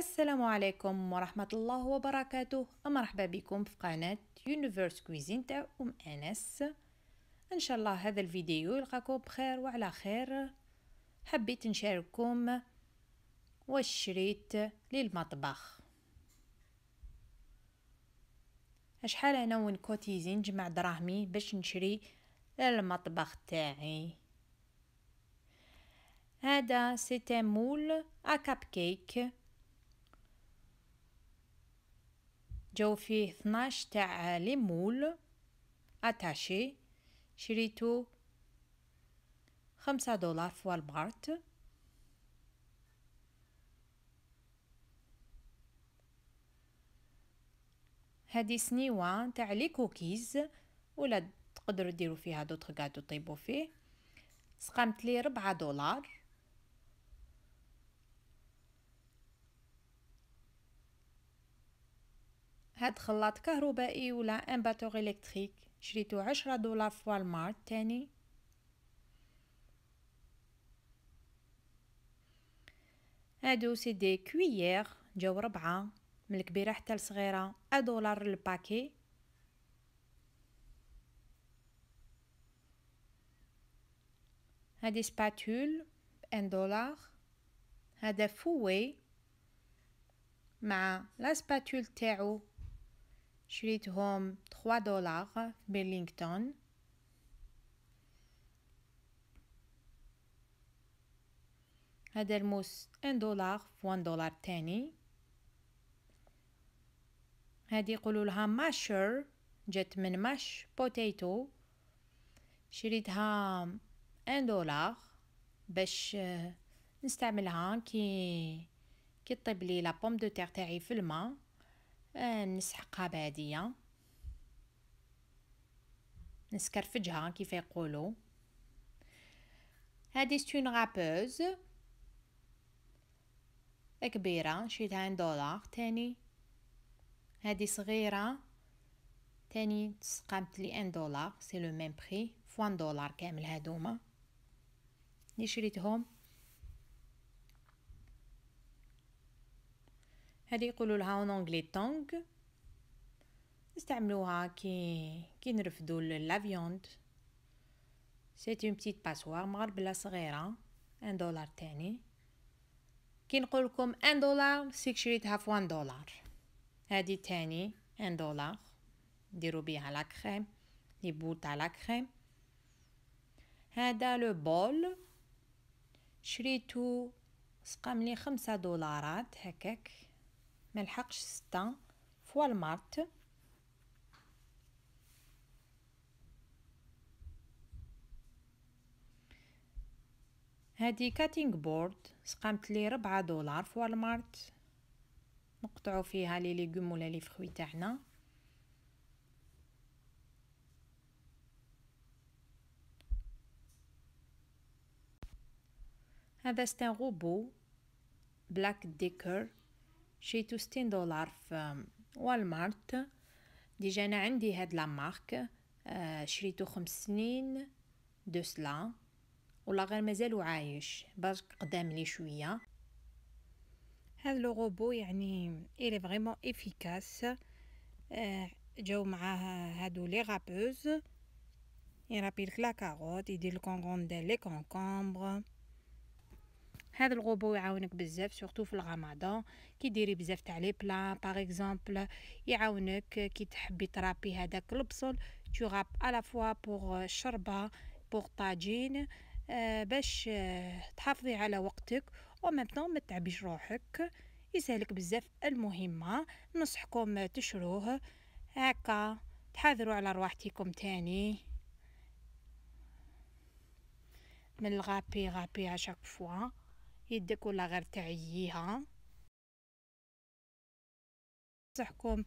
السلام عليكم ورحمة الله وبركاته مرحبا بكم في قناة يونيفرس كويزين تاع أم أنس إن شاء الله هذا الفيديو يلقاكم بخير وعلى خير حبيت نشارككم واش شريت للمطبخ شحال انا وين كوتيزي نجمع دراهمي باش نشري المطبخ تاعي هذا سيتي مول ا كاب كيك جاو فيه 12 تاع لي مول اتاشي شريتو 5 دولار في والمارت هادي سنيوة تاع لي كوكيز ولا تقدروا ديروا فيها دوطخ كادو طيبوا فيه سقامت لي 4 دولار هاد خلاط كهربائي ولا ان باتور الكتريك شريتو عشرة دولار في والمارت تاني هادو سي دي كويير جاو ربعة من الكبيرة حتى الصغيرة دولار الباكي هادي سباتول ان دولار هذا فوي مع لا سباتول تاعو J'ai dit home 3 dollars Bellingham. Hadha le mousse 1 dollar 1 dollar تاني. Hadi qolou lha mashur, mash potato. Chritha 1 dollar bach نستعملها كي كي تطيب لي la pomme de terre تاعي آه، نسحقها بعدية نسكرفجها كيف يقولوا هادي ستون غابوز كبيرة شريتها عن دولار تاني هادي صغيرة تاني تسقامت لي ان دولار سي لو ميم بخي فوان دولار كامل هادوما لي شريتهم هذه يقولوا لها اون انغلي تونغ نستعملوها كي كي نرفدوا لا فيوند سي اون بتيت باسوار مغربله صغيره ان دولار تاني كي نقول لكم ان دولار سيك شريتها في 1 دولار هذه تاني ان دولار نديرو بيها لا كريم لي بوت على كريم هذا لو بول شريتو سقام لي خمسة دولارات هكاك ملحقش ستة فوا مارت هادي كاتينغ بورد سقامت لي ربعة دولار فوا مارت نقطعو فيها لي ليغوم ولا لي فخوي تاعنا هذا ستان روبو بلاك ديكر شريتو ستين دولار في والمارت ديجا انا عندي هاد لا مارك شريتو خمس سنين دو سلا ولا غير مازالو عايش برك قدام لي شويه هاد لو روبو يعني الي فريمون افيكاس جاو معاه هادو لي غابوز يرابيلك لك لا كاروت يدير لي كونكومبر هذا الغبو يعاونك بزاف سورتو في الغمضان كي ديري بزاف تاع لي بلان باغ اكزومبل يعاونك كي تحبي ترابي هذاك البصل تو غاب على فوا بوغ الشربه بوغ طاجين آه، باش آه، تحافظي على وقتك و ما تعبيش روحك يسهلك بزاف المهمه نصحكم تشروه هكا تحاذروا على رواحتكم تاني من الغابي غابي على فوا يدك ولا غير تعييها نصحكم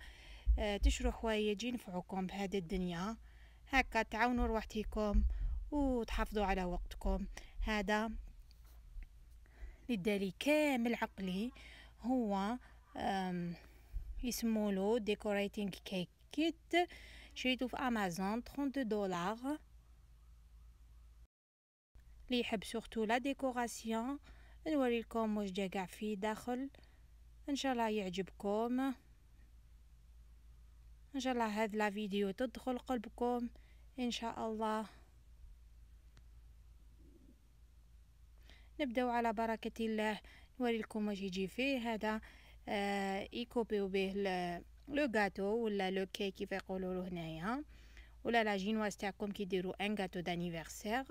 آه، تشرو حوايج ينفعوكم بهذه الدنيا هكا تعاونوا روحتيكم وتحافظوا على وقتكم هذا للدالي كامل عقلي هو يسمولو ديكوريتينغ كيك كيت شريته في امازون 32 دولار لي يحب سورتو لا ديكوراسيون لكم واش جا قاع فيه داخل ان شاء الله يعجبكم ان شاء الله هاد لا فيديو تدخل قلبكم ان شاء الله نبداو على بركه الله لكم واش يجي فيه هذا آه يكوبيو به لو غاتو ولا لو كي كيف يقولوا له هنايا ولا لا جينواز تاعكم كي ديروا ان غاتو دانيفرسير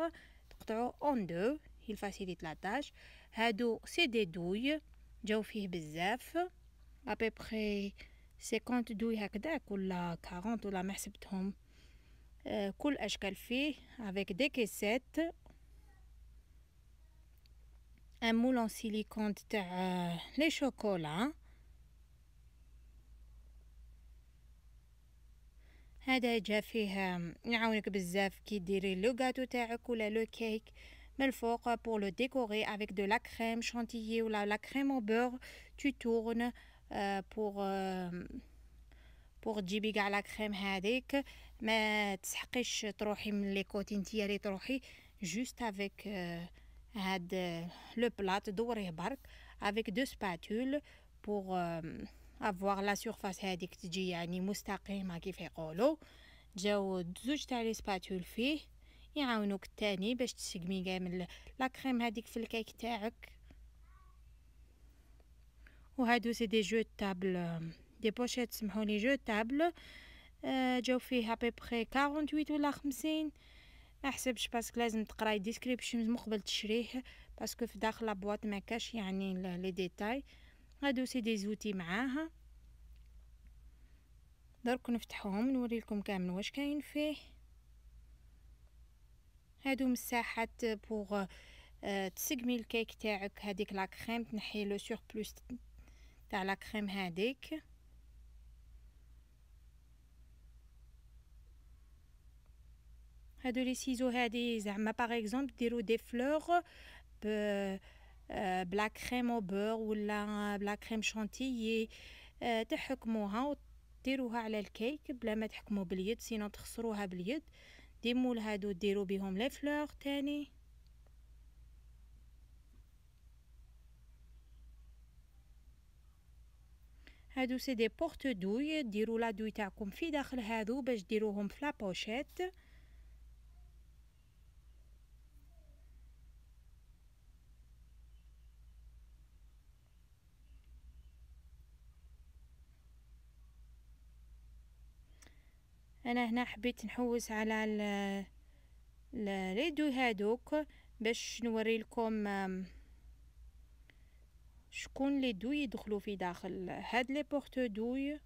تقطعوه اون دو هي facilite لاطاج هادو سي دي دوي جاو فيه بزاف ابيبخي سيكونت دوي هكداك ولا كارونت ولا ما حسبتهم كل اشكال فيه افيك دي كيسات ان مولون سيليكون تاع لي شوكولا هذا جا فيه يعاونك بزاف كي ديري لو غاتو تاعك ولا لو كيك mais le fort euh, pour le décorer avec de la crème chantillée ou la la crème au beurre tu tournes euh, pour euh, pour débiter la crème avec mais ça qu'est tropim les continuer tropi juste avec le plat doré barque avec deux spatules pour avoir la surface avec de ni moustacé ma qui fait allô jeau les spatules fait يعاونوك الثاني باش تسقمي كامل لا كريم هذيك في الكيك تاعك وهادو سي دي جو طابل دي بوشيت سمحوا لي جو طابل آه، جاو فيه بري 48 ولا 50 حسبش باسكو لازم تقراي ديسكريبشن مقبل تشريه باسكو في داخل لابواط ما كاش يعني لي ديتاي هادو سي دي زوتي معاها درك نفتحهم نوريلكم كامل واش كاين فيه هادو مساحات بوغ euh, تسقمي الكيك تاعك هذيك لا كريم تنحي لو سوربلوس تاع لا كريم هذيك هادو لي سيزو هادي زعما باغ اكزومبل ديرو دي فلور ب euh, بلا كريم او بور ولا بلا كريم شانتيي euh، تحكموها وديروها على الكيك بلا ما تحكمو باليد سينو تخسروها باليد ديمو لهادو ديرو بيهم لي فلوغ تاني هادو سي دي بورت دوي ديرو لا دوي تاعكم في داخل هادو باش ديروهم في لا بوشيت انا هنا حبيت نحوس على اليدو هادوك باش نوري لكم شكون لي دو يدخلوا في داخل هاد لي بورت دوي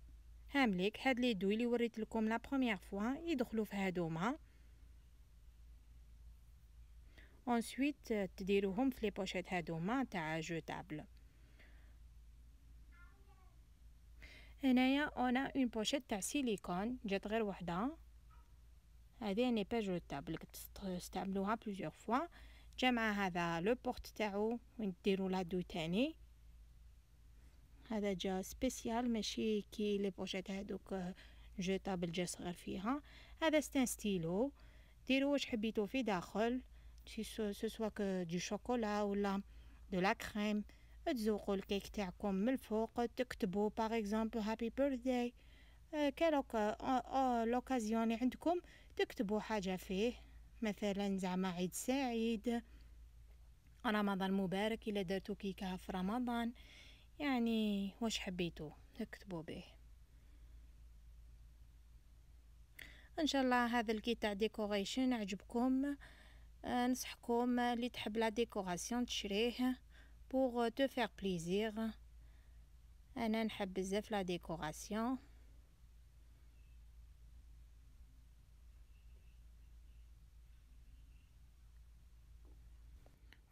هامليك هاد لي دوي اللي وريت لكم لا بروميير فوا يدخلوا في هادوما اونسويت تديروهم في لي بوشيت هادوما تاع جو تابلو هنايا اون اون بوشيت تاع سيليكون جات غير وحده هذه ني با جوتابل تستعملوها بليزيور فوا جا مع هذا لو بورت تاعو وين ديرو لادو تاني هذا جا سبيسيال ماشي كي لي بوشيت هادوك جوتابل جا صغير فيها هذا ستان ستيلو ديرو واش حبيتو في داخل سو سوا دو شوكولا ولا دو لا كريم تزوقوا الكيك تاعكم من الفوق تكتبوا باغ اكزومبل هابي بيرثداي كلوك آه، آه، لوكازيون عندكم تكتبوا حاجه فيه مثلا زعما عيد سعيد رمضان مبارك الا درتو كيكه في رمضان يعني واش حبيتو تكتبوا به ان شاء الله هذا الكيت تاع ديكوريشن عجبكم أه نصحكم اللي تحب لا ديكوراسيون تشريه بوغ تو فير بليزير انا نحب بزاف لا ديكوراسيون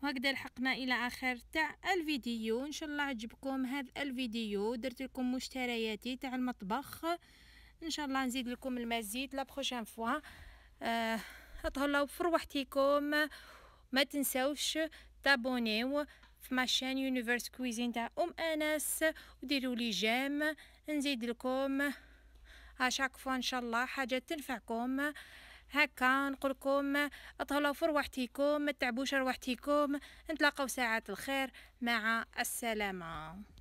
وهكذا لحقنا الى اخر تاع الفيديو ان شاء الله عجبكم هذا الفيديو درت لكم مشترياتي تاع المطبخ ان شاء الله نزيد لكم المزيد لا بروشين فوا أه تهلاو في روحتكم ما تنساوش تابونيو في ماشين يونيفرس كويزين تاع ام انس وديروا لي جيم نزيد لكم اشاك فوا ان شاء الله حاجه تنفعكم هكا نقول لكم اطهلوا في رواحتكم ما تعبوش رواحتكم نتلاقاو ساعات الخير مع السلامه